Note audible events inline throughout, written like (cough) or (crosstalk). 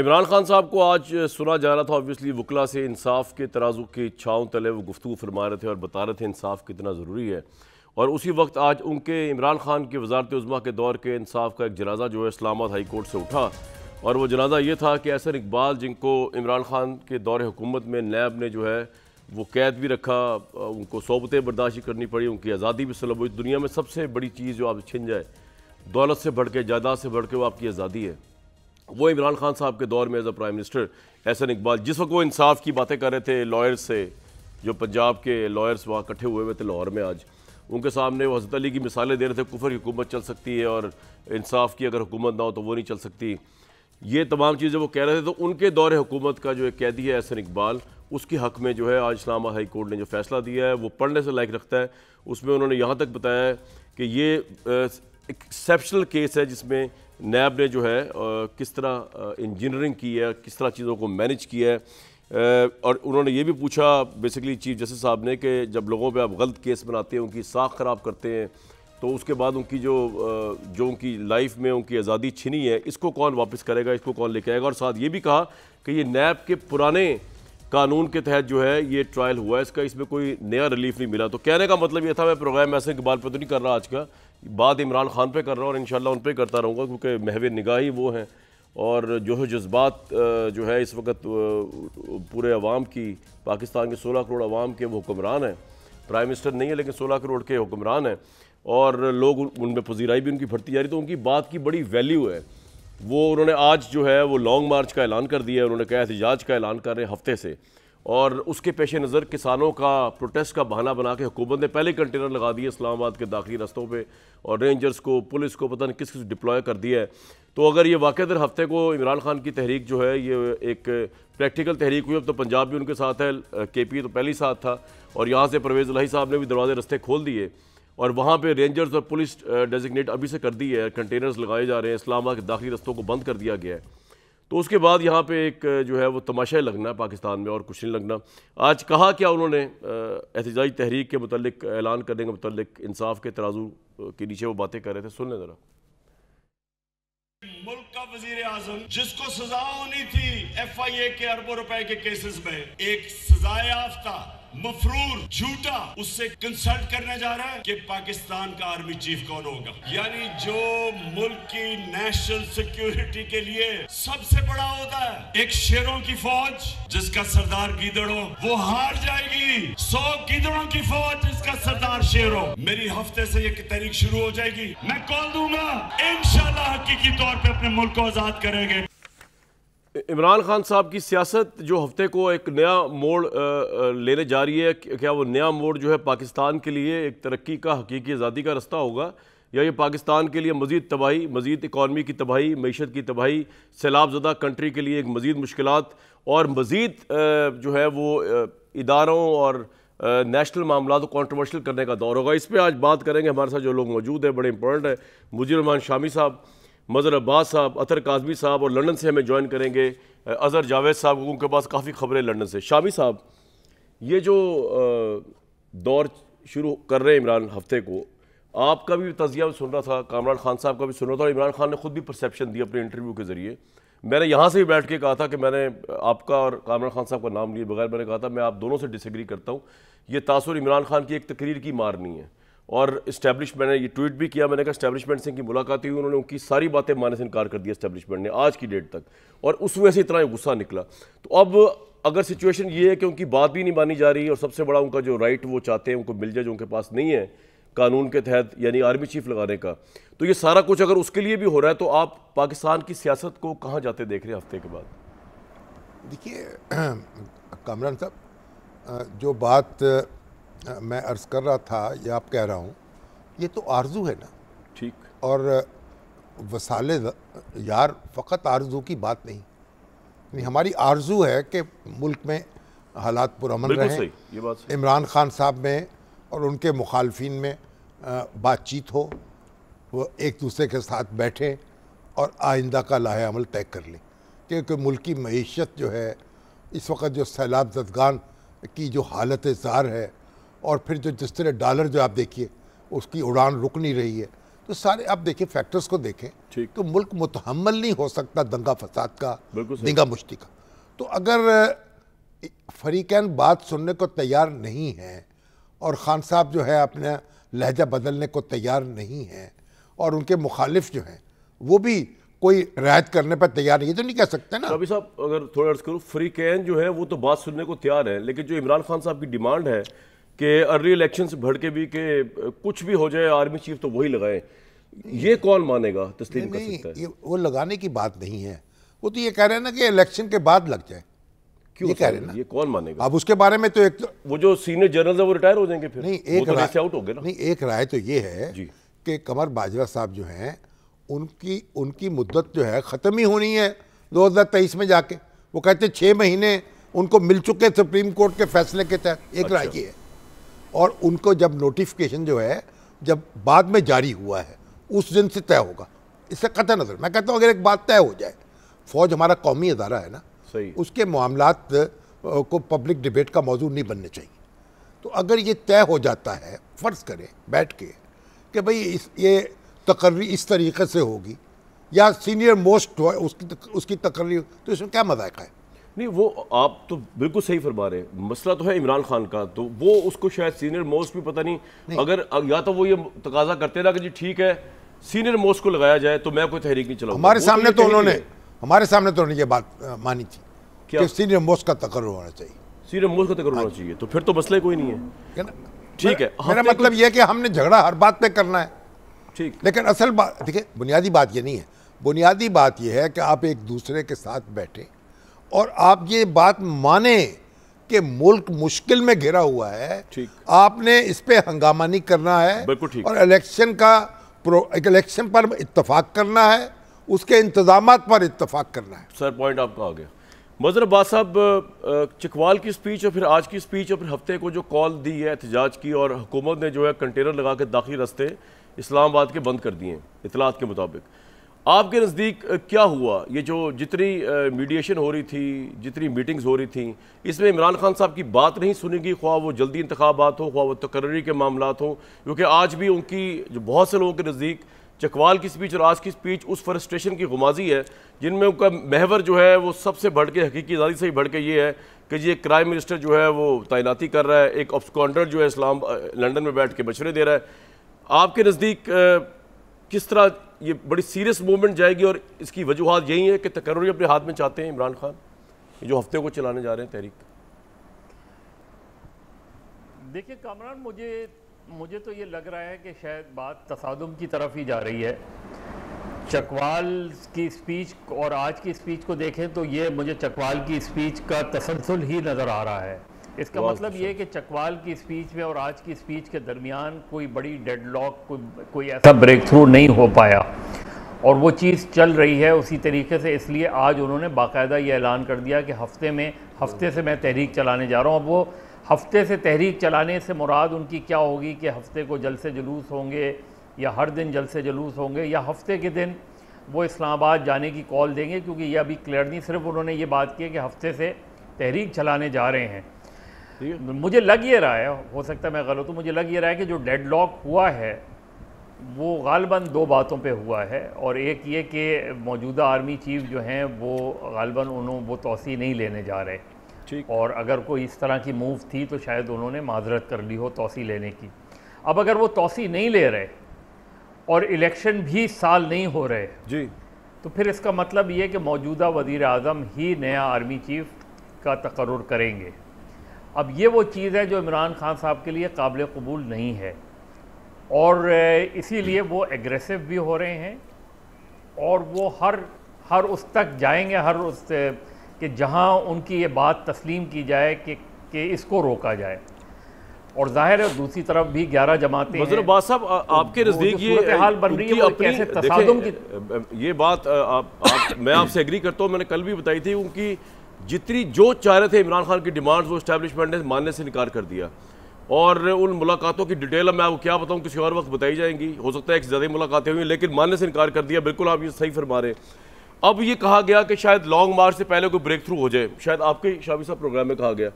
इमरान खान साहब को आज सुना जा रहा था ऑब्वियसली वकला से इंसाफ के तराजू की छाँव तले वो गुफ्तु फरमा रहे थे और बता रहे थे इंसाफ कितना ज़रूरी है और उसी वक्त आज उनके इमरान खान की वजारत उजमा के दौर के इंसाफ का एक जनाजा जो है इस्लामाबाद हाई कोर्ट से उठा और वह जनाजा ये था कि ऐसा इकबाल जिनको इमरान खान के दौर हुकूमत में नैब ने जो है वो कैद भी रखा उनको सोबतें बर्दाशी करनी पड़ी उनकी आज़ादी भी सलब हुई दुनिया में सबसे बड़ी चीज़ जो आप छिन जाए दौलत से बढ़ के जायदाद से बढ़ के वो आपकी आज़ादी है वो इमरान खान साहब के दौर में as a prime minister Ahsan Iqbal जिस वक्त वो इंसाफ की बातें कर रहे थे लॉयर्स से जो पंजाब के लॉयर्स वहाँ इकट्ठे हुए हुए थे लाहौर में आज उनके सामने वो हजरत अली की मिसालें दे रहे थे कुफर की हुकूमत चल सकती है और इंसाफ की अगर हुकूमत ना हो तो वो नहीं चल सकती ये तमाम चीज़ें वो कह रहे थे तो उनके दौर हुकूमत का जो एक कैदी है एहसन इकबाल उसके हक में जो है आज इस्लामा हाई कोर्ट ने जो फैसला दिया है वो पढ़ने से लायक रखता है उसमें उन्होंने यहाँ तक बताया है कि ये एक्सेप्शनल केस है जिसमें नैब ने जो है किस तरह इंजीनियरिंग की है किस तरह चीज़ों को मैनेज किया है और उन्होंने ये भी पूछा बेसिकली चीफ जस्टिस साहब ने कि जब लोगों पे आप गलत केस बनाते हैं उनकी साख ख़राब करते हैं तो उसके बाद उनकी जो जो उनकी लाइफ में उनकी आज़ादी छिनी है इसको कौन वापस करेगा इसको कौन लेके आएगा और साथ ये भी कहा कि ये नैब के पुराने कानून के तहत जो है ये ट्रायल हुआ है इसका इसमें कोई नया रिलीफ नहीं मिला तो कहने का मतलब ये था मैं प्रोग्राम ऐसे इकबाल पर तो नहीं कर रहा आज का बात इमरान खान पे कर रहा हूँ और इन उन पर करता रहूँगा क्योंकि महवे निगाह ही वो हैं और जो है जज्बात जो है इस वक्त पूरे आवाम की पाकिस्तान के सोलह करोड़ अवाम के वो हुक्मरान हैं प्राइम मिनिस्टर नहीं है लेकिन सोलह करोड़ के हुक्मरान हैं और लोग उनमें पजीराई भी उनकी भर्ती जा रही तो उनकी बात की बड़ी वैल्यू है वो उन्होंने आज जो है वो लॉन्ग मार्च का ऐलान कर दिया है उन्होंने कहा एहतजाज का ऐलान कर रहे हैं हफ्ते से और उसके पेश नज़र किसानों का प्रोटेस्ट का बहाना बना के हुकूमत ने पहले कंटेनर लगा दिए इस्लामाबाद के दाखिली रस्तों पर और रेंजर्स को पुलिस को पता नहीं किस किस डिप्लॉय कर दिया है तो अगर ये वाक़ दर हफ्ते को इमरान खान की तहरीक जो है ये एक प्रैक्टिकल तहरीक हुई अब तो पंजाब भी उनके साथ है के पी तो पहले ही साथ था और यहाँ से परवेज़ लही साहब ने भी दरवाजे रस्ते खोल दिए और वहाँ पर रेंजर्स और पुलिस डेजिग्नेट अभी से कर दी है कंटेनर्स लगाए जा रहे हैं इस्लामाबाद के दाखिली रस्तों को बंद कर दिया गया है तो उसके बाद यहाँ पे एक जो है वो तमाशा लगना है पाकिस्तान में और कुछ नहीं लगना आज कहा क्या उन्होंने एहतजाजी तहरीक के मतलब ऐलान करने के मतलब इंसाफ के तराजू के नीचे वो बातें कर रहे थे सुन लें ज़रा मुल्क का वजीर आजम जिसको सजा होनी थी एफ आई ए के अरबों रुपए के केसेस में एक सजायाफ्ता मफरूर झूठा उससे कंसल्ट करने जा रहा है कि पाकिस्तान का आर्मी चीफ कौन होगा यानी जो मुल्क की नेशनल सिक्योरिटी के लिए सबसे बड़ा होता है एक शेरों की फौज जिसका सरदार गिदड़ हो वो हार जाएगी सौ गिदड़ों की फौज जिसका सरदार शेर हो मेरी हफ्ते से ये तहरीक शुरू हो जाएगी मैं कॉल दूंगा इन हकीकी तौर पर अपने मुल्क को आजाद करेंगे इमरान खान साहब की सियासत जो हफ्ते को एक नया मोड़ लेने जा रही है क्या वो नया मोड़ जो है पाकिस्तान के लिए एक तरक्की का हकीकी आज़ादी का रास्ता होगा या ये पाकिस्तान के लिए मजीद तबाही मजीद इकानमी की तबाही मीशत की तबाही सैलाब ज़दा कंट्री के लिए एक मज़ीद मुश्किल और मज़ीद जो है वो इदारों और नेशनल मामला को कॉन्ट्रोवर्शल करने का दौर होगा इस पर आज बात करेंगे हमारे साथ जो लोग मौजूद हैं बड़े इंपॉर्टेंट हैं मुजीर रमान शामी साहब मज़र अब्बास साहब अतर काजमी साहब और लंदन से हमें ज्वाइन करेंगे अज़र जावेद साहब उनके पास काफ़ी खबरें लंदन से शामी साहब ये जो दौर शुरू कर रहे हैं इमरान हफ्ते को आपका भी तजिया सुन रहा था कामरान खान साहब का भी सुन रहा था और इमरान खान ने खुद भी परसेप्शन दी अपने इंटरव्यू के ज़रिए मैंने यहाँ से भी बैठ के कहा था कि मैंने आपका और कामरान खान साहब का नाम लिए बगैर मैंने कहा था मैं आप दोनों से डिसग्री करता हूँ ये तासर इमरान खान की एक तकरीर की मारनी है और इस्टेब्लिशमेंट ने ये ट्वीट भी किया मैंने कहा स्टैब्लिशमेंट से की मुलाकात हुई उन्होंने उनकी सारी बातें मानने से इनकार कर दिया इस्टेब्लिशमेंट ने आज की डेट तक और उसमें से इतना ही गुस्सा निकला तो अब अगर सिचुएशन ये है कि उनकी बात भी नहीं मानी जा रही और सबसे बड़ा उनका जो राइट वो चाहते हैं उनको मिल जाए जो उनके पास नहीं है कानून के तहत यानी आर्मी चीफ लगाने का तो ये सारा कुछ अगर उसके लिए भी हो रहा है तो आप पाकिस्तान की सियासत को कहाँ जाते देख रहे हैं हफ्ते के बाद देखिए (clears throat) कामरान साहब जो बात मैं अर्ज़ कर रहा था या आप कह रहा हूँ ये तो आरजू है ना ठीक और वसाले यार फ़कत आरजू की बात नहीं नहीं हमारी आरजू है कि मुल्क में हालात पुरमन रहे इमरान खान साहब में और उनके मुखालफी में बातचीत हो वो एक दूसरे के साथ बैठें और आइंदा का लाहे अमल तय कर लें क्योंकि मुल्क की मीशत जो है इस वक्त जो सैलाब जदगान की जो हालत ज़ार है और फिर जो जिस तरह डॉलर जो आप देखिए उसकी उड़ान रुक नहीं रही है तो सारे आप देखिए फैक्टर्स को देखें तो मुल्क मुतहमल नहीं हो सकता दंगा फसाद का दंगा मुश्ती का तो अगर फरीकैन बात सुनने को तैयार नहीं है और ख़ान साहब जो है अपना लहजा बदलने को तैयार नहीं है और उनके मुखालिफ जो हैं वो भी कोई रायत करने पर तैयार नहीं है तो नहीं कह सकते ना अभी साहब अगर थोड़ा अर्ज करूँ फ्री कैन जो है वो तो बात सुनने को तैयार है लेकिन जो इमरान खान साहब की डिमांड है कि अर्ली इलेक्शन से भड़के भी के कुछ भी हो जाए आर्मी चीफ तो वही लगाए ये कौन मानेगा तस्लीम कर सकता है ये वो लगाने की बात नहीं है वो तो ये कह रहे हैं ना कि इलेक्शन के बाद लग जाए क्यों ये कह रहे हैं ये कौन मानेगा अब उसके बारे में तो एक तो वो जो सीनियर जनरल है वो रिटायर हो जाएंगे फिर नहीं एक तो राय आउट हो गए नहीं एक राय तो ये है कि कमर बाजवा साहब जो हैं उनकी उनकी मुद्दत जो है ख़त्म ही होनी है दो हज़ार तेईस में जाके वो कहते छः महीने उनको मिल चुके सुप्रीम कोर्ट के फैसले के तहत एक राय की अच्छा। है और उनको जब नोटिफिकेशन जो है जब बाद में जारी हुआ है उस दिन से तय होगा इससे कत नज़र मैं कहता हूँ अगर एक बात तय हो जाए फौज हमारा कौमी अदारा है ना सही उसके मामला को पब्लिक डिबेट का मौजूद नहीं बनने चाहिए तो अगर ये तय हो जाता है फ़र्ज़ करें बैठ के कि भाई इस ये तकर्री इस तरीके से होगी या सीनियर मोस्ट उसकी उसकी तकर्री तो इसमें क्या मजाक है नहीं वो आप तो बिल्कुल सही फरमा रहे हैं मसला तो है इमरान खान का तो वो उसको शायद सीनियर मोस्ट भी पता नहीं, नहीं। अगर या तो वो ये तकाजा करते ना कि जी ठीक है सीनियर मोस्ट को लगाया जाए तो मैं कोई तहरीक नहीं चलाऊंगा हमारे तो सामने तो उन्होंने हमारे सामने तो उन्होंने ये बात मानी थी क्या सीनियर मोस्ट का तकर होना चाहिए सीनियर मोस्ट का तकर होना हाँ चाहिए तो फिर तो मसला कोई नहीं है ठीक है मेरा मतलब यह कि हमने झगड़ा हर बात पर करना है ठीक लेकिन असल बात देखिए बुनियादी बात ये नहीं है बुनियादी बात यह है कि आप एक दूसरे के साथ बैठें और आप ये बात माने कि मुल्क मुश्किल में घिरा हुआ है आपने इस पर हंगामा नहीं करना है बिल्कुल ठीक और इलेक्शन का इलेक्शन पर इतफाक करना है उसके इंतजाम पर इतफाक करना है सर पॉइंट आपका आ गया मजर अब साहब चकवाल की स्पीच और फिर आज की स्पीच और फिर हफ्ते को जो कॉल दी है एहतजाज की और हुकूमत ने जो है कंटेनर लगा के दाखिल रस्ते इस्लामाबाद के बंद कर दिए इतलात के मुताबिक आपके नज़दीक क्या हुआ ये जो जितनी मीडिएशन हो रही थी जितनी मीटिंग्स हो रही थी इसमें इमरान खान साहब की बात नहीं सुनी गई ख्वा वो जल्दी इंतबात हो ख्वा वो तकर्री के मामला हों क्योंकि आज भी उनकी जो बहुत से लोगों के नज़दीक चकवाल की स्पीच और आज की स्पीच उस फ्रस्ट्रेशन की गुमाजी है जिनमें उनका महवर जो है वो सबसे बढ़ के हकीकी आज़ादी से ही बढ़ के ये है कि जी एक क्राइम मिनिस्टर जो है वो तैनाती कर रहा है एक ऑफ्सकॉन्डर जो है इस्लाम लंदन में बैठ के मशरे दे रहा है आपके नज़दीक किस तरह ये बड़ी सीरियस मूवमेंट जाएगी और इसकी वजूहत यही है कि तकर्री अपने हाथ में चाहते हैं इमरान खान जो हफ्ते को चलाने जा रहे हैं तहरीक देखिए कामरान मुझे मुझे तो ये लग रहा है कि शायद बात तसादम की तरफ ही जा रही है चकवाल की स्पीच और आज की स्पीच को देखें तो ये मुझे चकवाल की स्पीच का तसलसल ही नज़र आ रहा है इसका मतलब ये कि चकवाल की स्पीच में और आज की स्पीच के दरमियान कोई बड़ी डेडलॉक कोई कोई ऐसा ब्रेक थ्रू नहीं हो पाया और वो चीज़ चल रही है उसी तरीके से इसलिए आज उन्होंने बाकायदा ये ऐलान कर दिया कि हफ्ते में हफ्ते से मैं तहरीक चलाने जा रहा हूँ अब वो हफ्ते से तहरीक चलाने से मुराद उनकी क्या होगी कि हफ्ते को जलसे जुलूस होंगे या हर दिन जलसे जुलूस होंगे या हफ्ते के दिन वो इस्लामाबाद जाने की कॉल देंगे क्योंकि यह अभी क्लियर नहीं सिर्फ उन्होंने ये बात की है कि हफ्ते से तहरीक चलाने जा रहे हैं मुझे लग ये रहा है हो सकता है मैं गलत हूँ मुझे लग ये रहा है कि जो डेड लॉक हुआ है वो गालबा दो बातों पे हुआ है और एक ये कि मौजूदा आर्मी चीफ जो हैं वो गालबन उन्होंने वो तोसी नहीं लेने जा रहे और अगर कोई इस तरह की मूव थी तो शायद उन्होंने माजरत कर ली हो तोसी लेने की अब अगर वो तोसी नहीं ले रहे और इलेक्शन भी साल नहीं हो रहे जी तो फिर इसका मतलब ये कि मौजूदा वजीर अजम ही नया आर्मी चीफ का तकर करेंगे अब ये वो चीज़ है जो इमरान खान साहब के लिए काबिल कबूल नहीं है और इसीलिए वो एग्रेसिव भी हो रहे हैं और वो हर हर उस तक जाएंगे हर उस कि जहां उनकी ये बात तस्लीम की जाए कि, कि इसको रोका जाए और जाहिर है दूसरी तरफ भी ग्यारह जमातें हैं साहब तो आपके नज़दीक ये हाल बन रही है अपनी कैसे की ये बात आ, आ, मैं आपसे एग्री करता हूँ मैंने कल भी बताई थी उनकी जितनी जो चाह रहे थे इमरान खान की डिमांड्स वो इस्टेबलिशमेंट ने मानने से इनकार कर दिया और उन मुलाकातों की डिटेल मैं आपको क्या बताऊँ किसी और वक्त बताई जाएंगी हो सकता है एक ज़्यादा मुलाकातें हुई लेकिन मानने से इनकार कर दिया बिल्कुल आप ये सही फरमा रहे अब ये कहा गया कि शायद लॉन्ग मार्च से पहले कोई ब्रेक थ्रू हो जाए शायद आपके शाबी साहब प्रोग्राम में कहा गया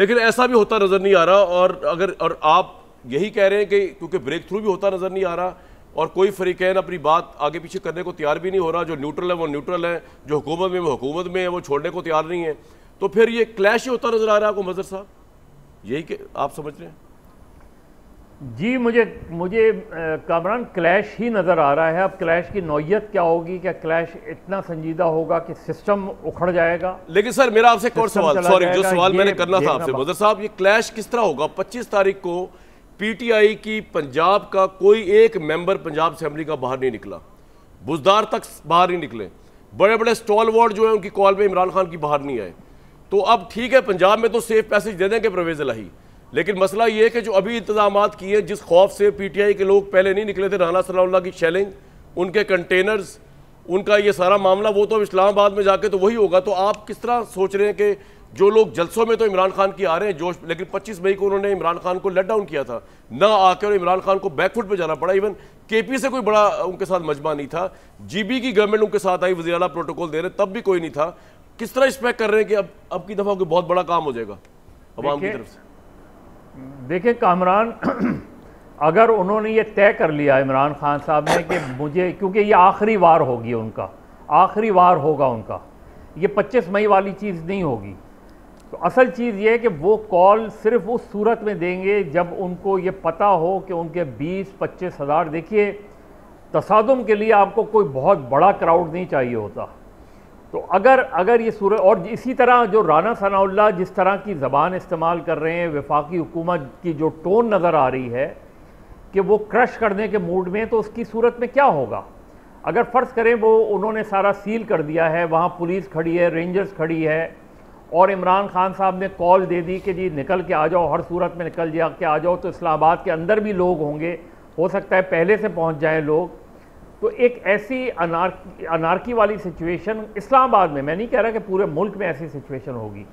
लेकिन ऐसा भी होता नज़र नहीं आ रहा और अगर और आप यही कह रहे हैं कि क्योंकि ब्रेक थ्रू भी होता नज़र नहीं आ रहा और कोई फरीकैन अपनी बात आगे पीछे करने को तैयार भी नहीं हो रहा जो न्यूट्रल है वो न्यूट्रल है जो हुकूमत में वो हुकूमत में है वो छोड़ने को तैयार नहीं है तो फिर ये क्लैश ही होता नज़र आ रहा है आपको मजर साहब यही के आप समझ रहे हैं जी मुझे मुझे कामरान क्लैश ही नज़र आ रहा है अब क्लैश की नौीयत क्या होगी क्या क्लैश इतना संजीदा होगा कि सिस्टम उखड़ जाएगा लेकिन सर मेरा आपसे एक और सवाल सॉरी जो सवाल मैंने करना था आपसे मदर साहब ये क्लैश किस तरह होगा 25 तारीख को पीटीआई की पंजाब का कोई एक मेंबर पंजाब असम्बली का बाहर नहीं निकला बुजदार तक बाहर नहीं निकले बड़े बड़े स्टॉल वार्ड जो हैं उनकी कॉल में इमरान खान की बाहर नहीं आए तो अब ठीक है पंजाब में तो सेफ पैसेज दे देंगे परवेज लाही लेकिन मसला ये है कि जो अभी इंतजाम किए जिस खौफ से पीटीआई के लोग पहले नहीं निकले थे राना सल्ला की शैलिंग उनके कंटेनर्स उनका ये सारा मामला वो तो इस्लामाबाद में जाके तो वही होगा तो आप किस तरह सोच रहे हैं कि जो लोग जलसों में तो इमरान खान की आ रहे हैं जोश लेकिन 25 मई को उन्होंने इमरान खान को लेट डाउन किया था ना आकर इमरान खान को बैकफुट पे जाना पड़ा इवन केपी से कोई बड़ा उनके साथ मजमा नहीं था जीबी की गवर्नमेंट उनके साथ आई वजीरा प्रोटोकॉल दे रहे तब भी कोई नहीं था किस तरह एक्सपेक्ट कर रहे हैं कि अब अब की दफ़ा कोई बहुत बड़ा काम हो जाएगा अवाम की तरफ से देखिए कामरान (clears throat) अगर उन्होंने ये तय कर लिया इमरान खान साहब ने कि मुझे क्योंकि ये आखिरी वार होगी उनका आखिरी वार होगा उनका ये 25 मई वाली चीज़ नहीं होगी तो असल चीज़ ये है कि वो कॉल सिर्फ उस सूरत में देंगे जब उनको ये पता हो कि उनके बीस पच्चीस हज़ार देखिए तसादम के लिए आपको कोई बहुत बड़ा क्राउड नहीं चाहिए होता तो अगर अगर ये सूरत और इसी तरह जो राना सनाउल्ला जिस तरह की ज़बान इस्तेमाल कर रहे हैं वफाकी हुकूमत की जो टोन नज़र आ रही है कि वो क्रश करने के मूड में तो उसकी सूरत में क्या होगा अगर फ़र्ज़ करें वो उन्होंने सारा सील कर दिया है वहाँ पुलिस खड़ी है रेंजर्स खड़ी है और इमरान खान साहब ने कॉल दे दी कि जी निकल के आ जाओ हर सूरत में निकल जा के आ जाओ तो इस्लामाबाद के अंदर भी लोग होंगे हो सकता है पहले से पहुंच जाए लोग तो एक ऐसी अनार अनारकी वाली सिचुएशन इस्लामाबाद में मैं नहीं कह रहा कि पूरे मुल्क में ऐसी सिचुएशन होगी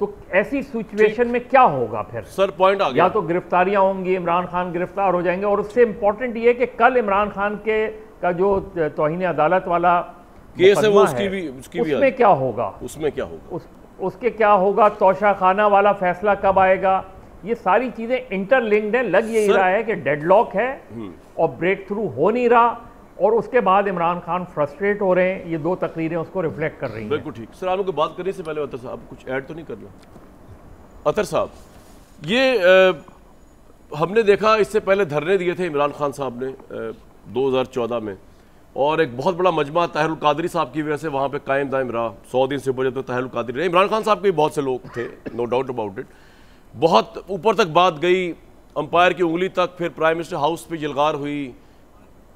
तो ऐसी सिचुएशन में क्या होगा फिर सर पॉइंट या तो गिरफ्तारियाँ होंगी इमरान खान गिरफ्तार हो जाएंगे और उससे इम्पोर्टेंट ये कि कल इमरान खान के का जो तोहनी अदालत वाला केस है वो उसकी है, भी उसकी उसमें भी क्या होगा उसमें क्या होगा उस, उसके क्या होगा तोशा खाना वाला फैसला कब आएगा ये सारी चीज़ें इंटरलिंक्ड हैं लग यही रहा है कि डेडलॉक है हम्म। और ब्रेक थ्रू हो नहीं रहा और उसके बाद इमरान खान फ्रस्ट्रेट हो रहे हैं ये दो तकरीरें उसको रिफ्लेक्ट कर रही हैं बिल्कुल ठीक सर आपको बात करने से पहले अतर साहब कुछ ऐड तो नहीं कर रहा अतर साहब ये आ, हमने देखा इससे पहले धरने दिए थे इमरान खान साहब ने दो में और एक बहुत बड़ा मजमा ताहरुल कादरी साहब की वजह से वहाँ पे कायम दायम रहा सौ दिन से ऊपर जब तक तो ताहरुल कादरी रहे इमरान खान साहब के बहुत से लोग थे नो डाउट अबाउट इट बहुत ऊपर तक बात गई अंपायर की उंगली तक फिर प्राइम मिनिस्टर हाउस पे जिलगार हुई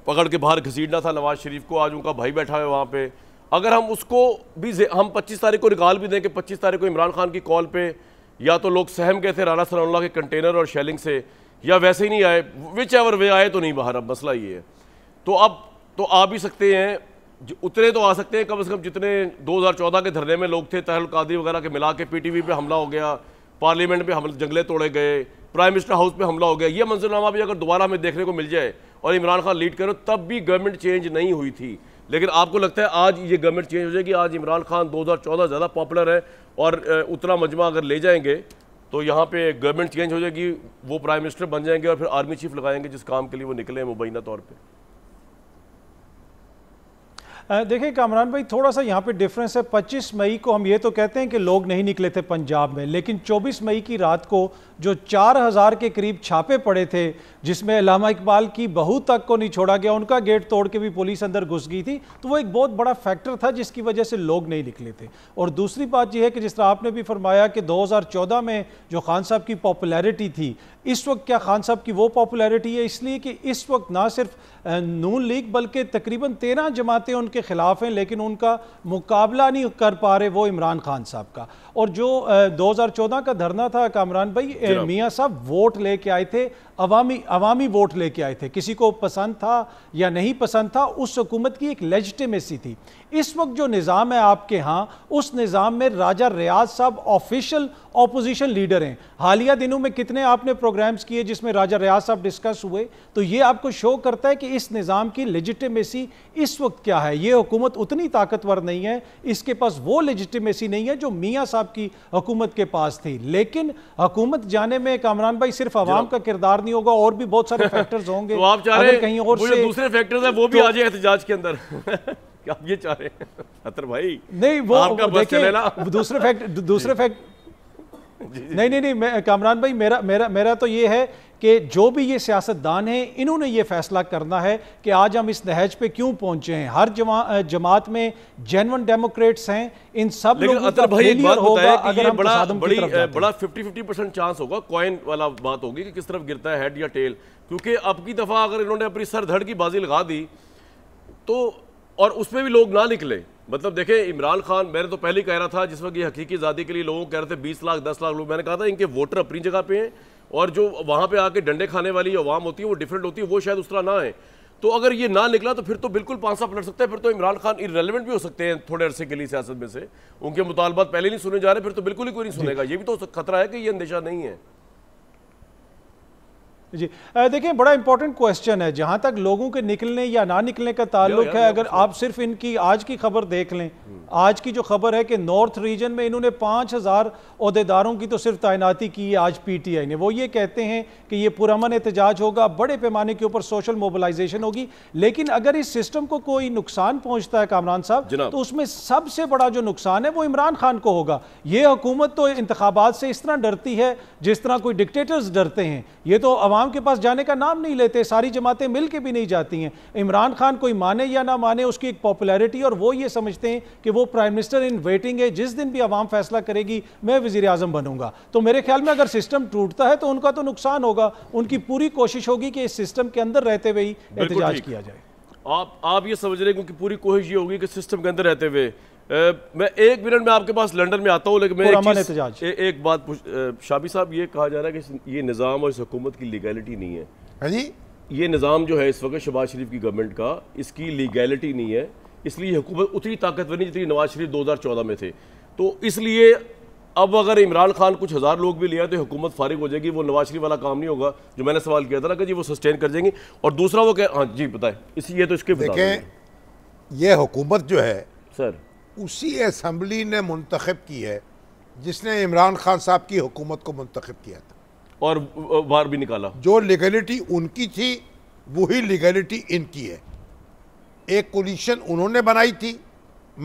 पकड़ के बाहर घसीटना था नवाज शरीफ को आज उनका भाई बैठा है वहाँ पर अगर हम उसको भी हम पच्चीस तारीख को निकाल भी दें कि पच्चीस तारीख को इमरान खान की कॉल पर या तो लोग सहम गए थे राना सनाउल्ला के कंटेनर और शेलिंग से या वैसे ही नहीं आए विच एवर वे आए तो नहीं बाहर अब मसला ये है तो अब तो आ भी सकते हैं उतने तो आ सकते हैं कम से कम जितने 2014 के धरने में लोग थे तहल कादरी वगैरह के मिला के पीटीवी पे हमला हो गया पार्लियामेंट पे हमले जंगले तोड़े गए प्राइम मिनिस्टर हाउस पे हमला हो गया ये मंजरनामा भी अगर दोबारा हमें देखने को मिल जाए और इमरान खान लीड करो तब भी गवर्नमेंट चेंज नहीं हुई थी लेकिन आपको लगता है आज ये गवर्नमेंट चेंज हो जाएगी आज इमरान खान चौदह ज़्यादा पॉपुलर है और उतना मजमा अगर ले जाएंगे तो यहाँ पे गवर्नमेंट चेंज हो जाएगी वो प्राइम मिनिस्टर बन जाएंगे और फिर आर्मी चीफ लगाएंगे जिस काम के लिए वो निकले मुबैना तौर पर देखिए कामरान भाई थोड़ा सा यहाँ पे डिफरेंस है 25 मई को हम ये तो कहते हैं कि लोग नहीं निकले थे पंजाब में लेकिन 24 मई की रात को जो 4000 के करीब छापे पड़े थे जिसमें अलामा इकबाल की बहू तक को नहीं छोड़ा गया उनका गेट तोड़ के भी पुलिस अंदर घुस गई थी तो वो एक बहुत बड़ा फैक्टर था जिसकी वजह से लोग नहीं निकले थे और दूसरी बात यह है कि जिस तरह आपने भी फरमाया कि 2014 में जो खान साहब की पॉपुलैरिटी थी इस वक्त क्या खान साहब की वो पॉपुलैरिटी है इसलिए कि इस वक्त ना सिर्फ नून लीग बल्कि तकरीबन तेरह जमातें उनके खिलाफ हैं लेकिन उनका मुकाबला नहीं कर पा रहे वो इमरान खान साहब का और जो 2014 का धरना था कामरान भाई मियाँ साहब वोट लेके आए थे अवामी अवामी वोट लेके आए थे किसी को पसंद था या नहीं पसंद था उस हुकूमत की एक लेजिटमेसी थी इस वक्त जो निज़ाम है आपके यहाँ उस निज़ाम में राजा रियाज साहब ऑफिशियल ऑपोजिशन लीडर हैं हालिया दिनों में कितने आपने प्रोग्राम्स किए जिसमें राजा रियाज साहब डिस्कस हुए तो ये आपको शो करता है कि इस निज़ाम की लेजिटमेसी इस वक्त क्या है ये हुकूमत उतनी ताकतवर नहीं है इसके पास वो लेजिटमेसी नहीं है जो मियाँ साहब की हुकूमत के पास थी लेकिन हुकूमत जाने में कामरान भाई सिर्फ आवाम का किरदार नहीं होगा और भी बहुत सारे फैक्टर्स (laughs) होंगे तो आप चाह रहे कहीं और से दूसरे फैक्टर्स हैं वो भी तो- आ जाए एहतजाज के अंदर (laughs) आप ये चाह रहे हैं भाई नहीं वो आपका दूसरे फैक्टर दूसरे फैक्टर (laughs) नहीं नहीं नहीं मैं कामरान भाई मेरा मेरा मेरा तो ये है कि जो भी ये सियासतदान हैं इन्होंने ये फैसला करना है कि आज हम इस नहज पे क्यों पहुंचे हैं हर जमा जमात में जेनवन डेमोक्रेट्स हैं इन सब लोगों का भाई एक बात होगा अगर ये बड़ा बड़ी बड़ा फिफ्टी फिफ्टी परसेंट चांस होगा कॉइन वाला बात होगी कि किस तरफ गिरता है हेड या टेल क्योंकि अब की दफ़ा अगर इन्होंने अपनी सर धड़ की बाजी लगा दी तो और उसमें भी लोग ना निकले मतलब देखें इमरान खान मैंने तो पहले कह रहा था जिस वक्त ये हकीकी आज़ादी के लिए लोगों कह रहे थे बीस लाख दस लाख लोग मैंने कहा था इनके वोटर अपनी जगह पे हैं और जो वहाँ पे आके डंडे खाने वाली अवाम होती है वो डिफरेंट होती है वो शायद उस तरह ना है तो अगर ये ना निकला तो फिर तो बिल्कुल पांसा पलट सकता है फिर तो इमरान खान इरेलीवेंट भी हो सकते हैं थोड़े अरसे के लिए सियासत में से उनके मुतालबात पहले नहीं सुने जा रहे फिर तो बिल्कुल ही कोई नहीं सुनेगा ये भी तो खतरा है कि ये अंदेशा नहीं है जी देखिए बड़ा इंपॉर्टेंट क्वेश्चन है जहां तक लोगों के निकलने या ना निकलने का ताल्लुक है अगर आप सिर्फ इनकी आज की खबर देख लें आज की जो खबर है कि नॉर्थ रीजन में इन्होंने पांच हज़ार अहदेदारों की तो सिर्फ तैनाती की है आज पीटीआई ने वो ये कहते हैं कि ये पुरमन एहतजाज होगा बड़े पैमाने के ऊपर सोशल मोबिलाईजेशन होगी लेकिन अगर इस सिस्टम को कोई नुकसान पहुंचता है कामरान साहब तो उसमें सबसे बड़ा जो नुकसान है वो इमरान खान को होगा ये हुकूमत तो इंतबात से इस तरह डरती है जिस तरह कोई डिक्टेटर्स डरते हैं ये तो अवाम के पास जाने का नाम नहीं लेते सारी जमातें मिल के भी नहीं जाती हैं इमरान खान कोई माने या ना माने उसकी एक पॉपुलैरिटी और वो ये समझते हैं कि वो प्राइम मिनिस्टर इन वेटिंग है जिस दिन भी अवाम फैसला करेगी मैं वजीर अजम बनूंगा तो मेरे ख्याल में अगर सिस्टम टूटता है तो उनका तो नुकसान होगा उनकी पूरी कोशिश होगी कि इस सिस्टम के अंदर रहते हुए ही एहतजाज किया जाए आप आप ये समझ रहे हैं क्योंकि पूरी कोशिश ये होगी कि सिस्टम के अंदर रहते हुए मैं एक मिनट में आपके पास लंदन में आता हूँ लेकिन मैं एक, ए, एक बात शाबी साहब ये कहा जा रहा है कि ये निज़ाम और इस हुकूमत की लीगैलिटी नहीं है हाँ जी ये निज़ाम जो है इस वक्त शबाज शरीफ की गवर्नमेंट का इसकी लीगैलिटी नहीं है इसलिए हुकूमत उतनी ताकतवर नहीं जितनी नवाज शरीफ दो हज़ार चौदह में थे तो इसलिए अब अगर इमरान खान कुछ हज़ार लोग भी लिया तो हुकूमत फारिग हो जाएगी वो नवाज शरीफ वाला काम नहीं होगा जो मैंने सवाल किया था ना कि जी वो सस्टेन कर जाएंगे और दूसरा वो कह हाँ जी बताए इसलिए तो इसके देखें ये हुकूमत जो है सर उसी असम्बली ने मुंतखब की है जिसने इमरान खान साहब की हुकूमत को मुंतखब किया था और बार भी निकाला जो लीगलिटी उनकी थी वही लीगलिटी इनकी है एक कोलिशन उन्होंने बनाई थी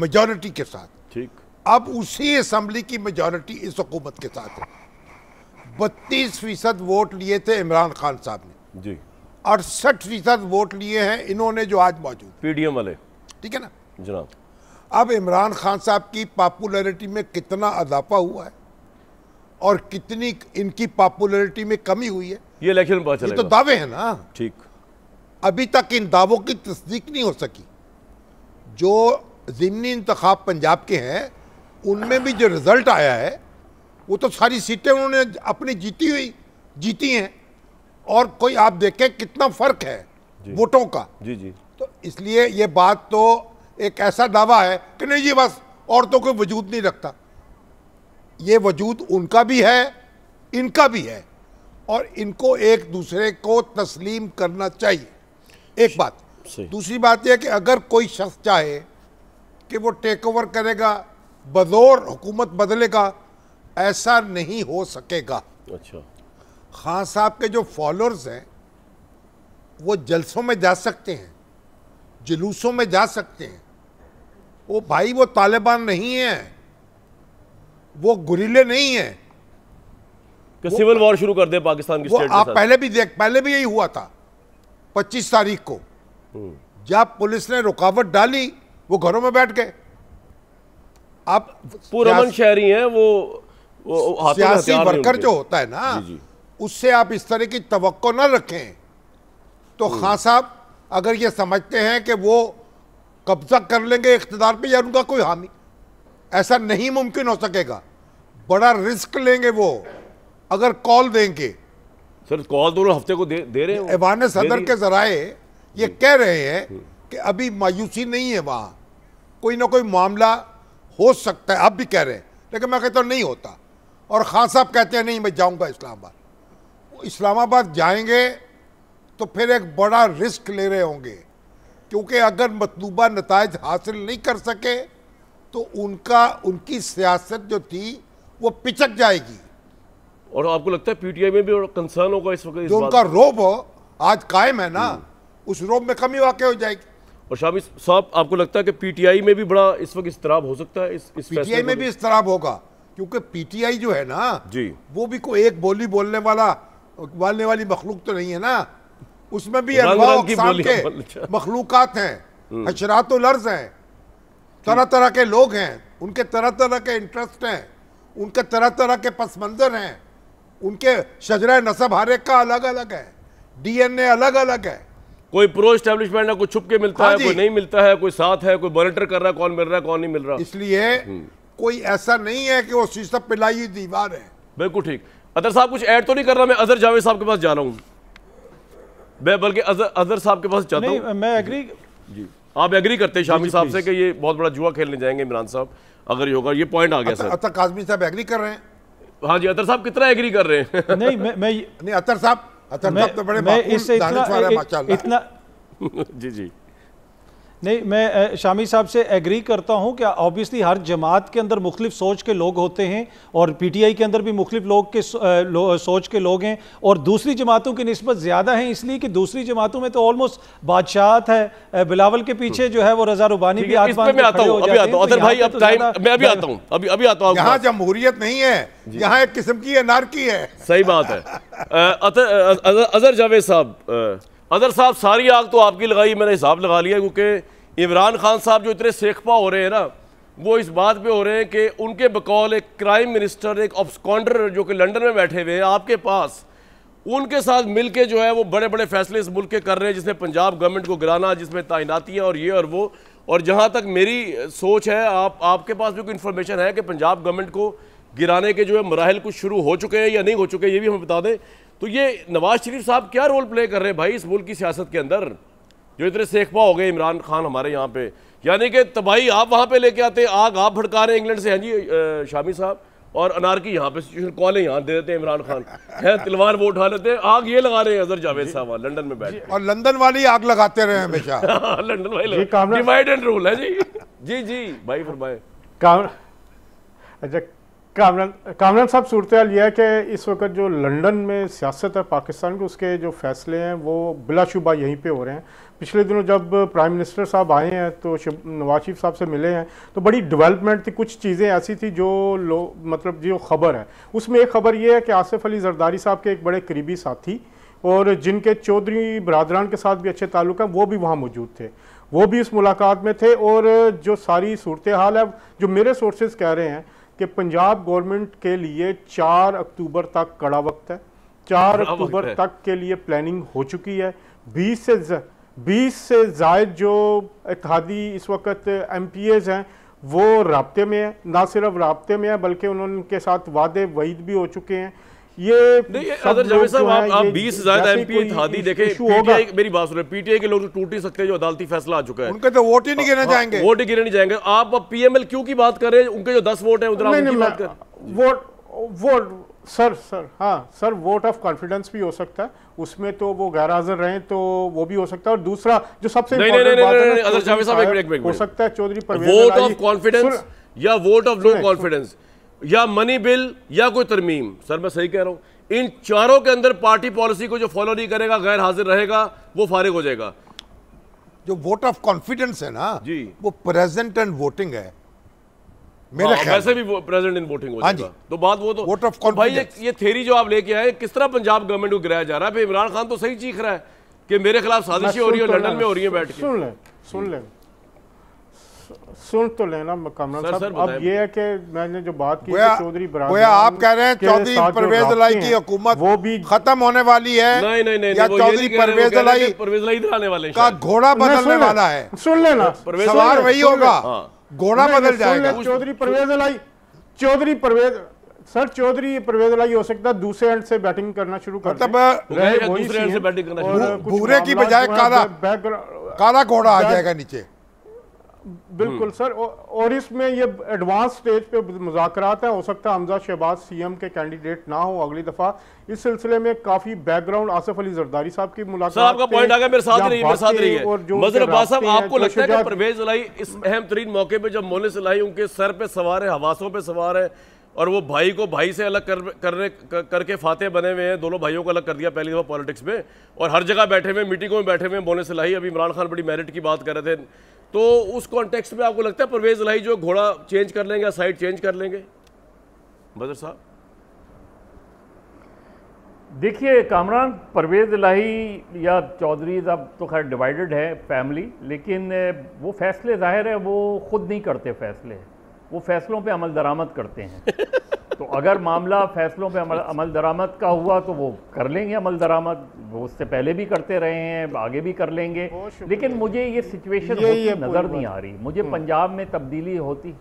मेजोरिटी के साथ ठीक अब उसी असम्बली की मेजोरिटी इस हुकूमत के साथ है बत्तीस फीसद वोट लिए थे इमरान खान साहब ने जी अड़सठ फीसद वोट लिए हैं इन्होंने जो आज मौजूद पीडीएम वाले ठीक है ना जनाब अब इमरान खान साहब की पॉपुलैरिटी में कितना अजाफा हुआ है और कितनी इनकी पॉपुलैरिटी में कमी हुई है ये इलेक्शन में ये तो दावे हैं ना ठीक अभी तक इन दावों की तस्दीक नहीं हो सकी जो जिमनी इंतखा पंजाब के हैं उनमें भी जो रिज़ल्ट आया है वो तो सारी सीटें उन्होंने अपनी जीती हुई जीती हैं और कोई आप देखें कितना फ़र्क है वोटों का जी जी तो इसलिए ये बात तो एक ऐसा दावा है कि नहीं जी बस औरतों को वजूद नहीं रखता ये वजूद उनका भी है इनका भी है और इनको एक दूसरे को तस्लीम करना चाहिए एक बात दूसरी बात यह कि अगर कोई शख्स चाहे कि वो टेक ओवर करेगा बदौर हुकूमत बदलेगा ऐसा नहीं हो सकेगा अच्छा खान साहब के जो फॉलोअर्स हैं वो जलसों में जा सकते हैं जुलूसों में जा सकते हैं वो भाई वो तालिबान नहीं है वो गुरीले नहीं है कि सिविल वॉर शुरू कर दे पाकिस्तान की स्टेट आप पहले भी देख पहले भी यही हुआ था 25 तारीख को हम्म। जब पुलिस ने रुकावट डाली वो घरों में बैठ गए आप पुरमन शहरी हैं वो, वो सियासी वर्कर जो होता है ना जी जी। उससे आप इस तरह की तो न रखें तो हम्म। खान साहब अगर ये समझते हैं कि वो कब्जा कर लेंगे इकतदार पे या उनका कोई हामी ऐसा नहीं मुमकिन हो सकेगा बड़ा रिस्क लेंगे वो अगर कॉल देंगे सर कॉल दोनों तो हफ्ते को दे, दे रहे हैं ऐवान सदर के जराए ये हम्म। कह रहे हैं हम्म। कि अभी मायूसी नहीं है वहाँ कोई ना कोई मामला हो सकता है आप भी कह रहे हैं लेकिन मैं कहता हूँ नहीं होता और खान साहब कहते हैं नहीं मैं जाऊँगा इस्लामाबाद इस्लामाबाद जाएंगे तो फिर एक बड़ा रिस्क ले रहे होंगे क्योंकि अगर मतलूबा नतज हासिल नहीं कर सके तो उनका उनकी सियासत जो थी वो पिचक जाएगी और आपको लगता है पीटीआई में भी कंसर्न होगा इस वक्त जो उनका रोब हो आज कायम है ना हम्म। उस रोब में कमी वाकई हो जाएगी और शामी साहब आपको लगता है कि पीटीआई में भी बड़ा इस वक्त इसतराब हो सकता है इस, इस पीटीआई में भी इसतराब होगा क्योंकि पीटीआई जो है ना जी वो भी कोई एक बोली बोलने वाला बोलने वाली मखलूक तो नहीं है ना उसमें भी अच्छा। मखलूकत हैं अशरात हम्म। लर्ज हैं तरह तरह के लोग हैं उनके तरह तरह के इंटरेस्ट हैं उनके तरह तरह के पस मंजर हैं उनके शजरा नसब हर एक का अलग अलग है डीएनए अलग अलग है कोई प्रो स्टैब्लिशमेंट है कोई छुप के मिलता है हाँ कोई नहीं मिलता है कोई साथ है कोई मॉनिटर कर रहा है कौन मिल रहा है कौन नहीं मिल रहा इसलिए हम्म। कोई ऐसा नहीं है कि वो शीशा पिलाई दीवार है बिल्कुल ठीक अदर साहब कुछ ऐड तो नहीं कर रहा मैं अजहर जावेद साहब के पास जा रहा हूँ मैं बल्कि अजहर अजहर साहब के पास चाहता हूँ मैं एग्री जी आप एग्री करते हैं शामी साहब से कि ये बहुत बड़ा जुआ खेलने जाएंगे इमरान साहब अगर ये होगा ये पॉइंट आ गया सर अतर काजमी साहब एग्री कर रहे हैं हाँ जी अतर साहब कितना एग्री कर रहे हैं (laughs) नहीं मैं मैं नहीं अतर साहब अतर साहब तो बड़े इतना (laughs) जी जी नहीं मैं शामी साहब से एग्री करता हूं कि ऑब्वियसली हर जमात के अंदर मुख्तलिफ सोच के लोग होते हैं और पीटीआई के अंदर भी मुख्तलिफ लोग के लो, सोच के लोग हैं और दूसरी जमातों की नस्बत ज़्यादा हैं इसलिए कि दूसरी जमातों में तो ऑलमोस्ट बादशाहत है बिलावल के पीछे जो है वो रजा रुबानी भी जमहूरियत तो तो नहीं है यहाँ एक किस्म की अनारकी है सही बात है अजहर जावेद साहब अदर साहब सारी आग तो आपकी लगाई मैंने हिसाब लगा लिया क्योंकि इमरान खान साहब जो इतने सेखपा हो रहे हैं ना वो इस बात पे हो रहे हैं कि उनके बकौल एक क्राइम मिनिस्टर एक ऑब्सकॉन्डर जो कि लंदन में बैठे हुए हैं आपके पास उनके साथ मिलके जो है वो बड़े बड़े फैसले इस मुल्क के कर रहे हैं जिसमें पंजाब गवर्नमेंट को गिराना जिसमें तैनातियाँ और ये और वो और जहाँ तक मेरी सोच है आप आपके पास भी कोई इन्फॉर्मेशन है कि पंजाब गवर्नमेंट को गिराने के जो है मराहल कुछ शुरू हो चुके हैं या नहीं हो चुके ये भी हमें बता दें तो ये नवाज शरीफ साहब क्या रोल प्ले कर रहे हैं भाई इस मुल्क की सियासत के अंदर जो इतने सेखवा हो गए इमरान खान हमारे यहाँ पे यानी कि तबाही आप वहाँ पे लेके आते हैं आग आप भड़का रहे हैं इंग्लैंड से हाँ जी शामी साहब और अनारकी यहाँ पे सिचुएशन यहाँ दे देते हैं इमरान खान है तिलवान वो उठा लेते हैं आग ये लगा रहे हैं अजहर जावेद साहब लंदन में बैठे और लंदन वाली आग लगाते रहे हमेशा (laughs) हाँ, लंदन वाली डिवाइड एंड रूल है जी जी जी भाई फरमाए अच्छा कामरान कामरान साहब सूरत हाल यह है कि इस वक्त जो लंदन में सियासत है पाकिस्तान की उसके जो फैसले हैं वो बिलाशुबा यहीं पे हो रहे हैं पिछले दिनों जब प्राइम मिनिस्टर साहब आए हैं तो नवाज शरीफ साहब से मिले हैं तो बड़ी डेवलपमेंट थी कुछ चीज़ें ऐसी थी जो लो मतलब जो खबर है उसमें एक खबर ये है कि आसिफ अली जरदारी साहब के एक बड़े करीबी साथी और जिनके चौधरी बरदरान के साथ भी अच्छे ताल्लुक हैं वो भी वहाँ मौजूद थे वो भी इस मुलाकात में थे और जो सारी सूरत हाल है जो मेरे सोर्सेज कह रहे हैं कि पंजाब गवर्नमेंट के लिए चार अक्टूबर तक कड़ा वक्त है चार अक्टूबर तक के लिए प्लानिंग हो चुकी है बीस से बीस से जायद जो इतिहादी इस वक्त एम पी एज हैं वो रबते में है ना सिर्फ रबते में है बल्कि उन्होंने उनके साथ वादे वईद भी हो चुके हैं ये अगर जावेद साहब आप, आप बीस ज्यादा एम पी थादी देखे पीटीआई मेरी बात सुन रहे पीटीआई के लोग तो टूट ही सकते हैं जो अदालती फैसला आ चुका है उनके तो वोट ही नहीं गिरने हाँ, जाएंगे वोट ही गिरने नहीं जाएंगे आप अब पीएमएल क्यों की बात कर रहे हैं उनके जो दस वोट है उधर वोट वोट सर सर हाँ सर वोट ऑफ कॉन्फिडेंस भी हो सकता है उसमें तो वो गैर हाजिर रहे तो वो भी हो सकता है और दूसरा जो सबसे नहीं, नहीं, नहीं, नहीं, नहीं, हो सकता है चौधरी पर वोट ऑफ कॉन्फिडेंस या वोट ऑफ नो कॉन्फिडेंस या मनी बिल या कोई तरमीम सर मैं सही कह रहा हूँ इन चारों के अंदर पार्टी पॉलिसी को जो फॉलो नहीं करेगा गैर हाजिर रहेगा वो फारिग हो जाएगा जो वोट ऑफ कॉन्फिडेंस है ना जी वो प्रेजेंट एंड वोटिंग है मेरे हाँ, वैसे भी प्रेजेंट इन वोटिंग हो हाँ जाएगा तो बात वो तो वोट ऑफ कॉन्फिडेंस भाई ये थेरी जो आप लेके आए किस तरह पंजाब गवर्नमेंट को गिराया जा रहा है इमरान खान तो सही चीख रहा है कि मेरे खिलाफ साजिशें हो रही है लंडन में तो हो रही है बैठ के सुन लें सुन लें सुन तो लेना कामरान साहब अब ये है कि मैंने जो बात की चौधरी गोया आप कह रहे हैं चौधरी परवेज लाई की हुकूमत वो भी खत्म होने वाली है नहीं नहीं नहीं या चौधरी परवेज लाई परवेज लाई आने वाले का घोड़ा बदलने वाला है सुन लेना सवाल वही होगा हाँ। घोड़ा बदल जाएगा चौधरी परवेज लाई चौधरी परवेज सर चौधरी परवेज लाई हो सकता है दूसरे एंड से बैटिंग करना शुरू कर मतलब दूसरे एंड से बैटिंग करना भूरे की बजाय काला काला घोड़ा आ जाएगा नीचे बिल्कुल हम्म। सर और इसमें ये एडवांस स्टेज पे मुजाकरात है हो सकता है हमजा शहबाज सीएम के कैंडिडेट ना हो अगली दफा इस सिलसिले में काफी बैकग्राउंड आसिफ अली जरदारी साहब की मुलाकात मेरे साथ मेरे साथ है साहब आपको लगता है कि परवेज इस अहम तरीन मौके पर जब मोहन लाई उनके सर पे सवार है हवासों पे सवार है और वो भाई को भाई से अलग कर करने कर, करके फाते बने हुए हैं दोनों भाइयों को अलग कर दिया पहली दफ़ा पॉलिटिक्स में और हर जगह बैठे हुए मीटिंगों में बैठे हुए से लाही अभी इमरान खान बड़ी मेरिट की बात कर रहे थे तो उस कॉन्टेक्स्ट में आपको लगता है परवेज लाही जो घोड़ा चेंज कर लेंगे या साइड चेंज कर लेंगे बजर साहब देखिए कामरान परवेज लाही या चौधरी अब तो खैर डिवाइडेड है फैमिली लेकिन वो फैसले ज़ाहिर है वो खुद नहीं करते फैसले वो फैसलों पे अमल दरामद करते हैं तो अगर मामला फैसलों पे अमल अमल दरामद का हुआ तो वो कर लेंगे अमल दरामद वो उससे पहले भी करते रहे हैं आगे भी कर लेंगे लेकिन मुझे ये सिचुएशन नज़र नहीं आ रही मुझे हम्म। पंजाब में तब्दीली होती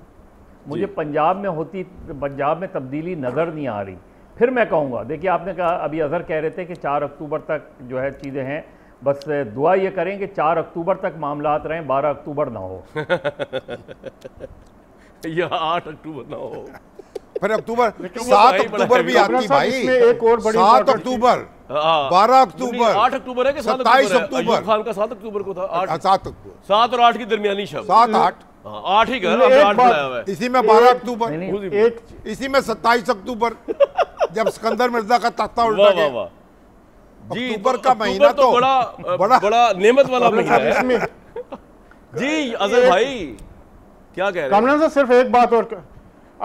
मुझे पंजाब में होती पंजाब में तब्दीली नज़र नहीं आ रही फिर मैं कहूँगा देखिए आपने कहा अभी अज़हर कह रहे थे कि चार अक्टूबर तक जो है चीज़ें हैं बस दुआ ये करें कि चार अक्टूबर तक मामला रहें बारह अक्टूबर ना हो (laughs) या आठ अक्टूबर ना हो पर (laughs) अक्टूबर सात अक्टूबर भी आती भाई सात अक्टूबर हाँ, हाँ। बारह अक्टूबर आठ अक्टूबर है सत्ताईस अक्टूबर खान का सात अक्टूबर को था हाँ, सात अक्टूबर सात और आठ की दरमियानी शब्द सात आठ आठ ही घर इसी में बारह अक्टूबर इसी में सत्ताईस अक्टूबर (laughs) जब सिकंदर मिर्जा का तख्ता उल्टा गया जी अक्टूबर तो का महीना तो, तो बड़ा बड़ा नेमत वाला महीना है (laughs) जी अजय भाई क्या कह रहे हैं कमलन सर सिर्फ एक बात और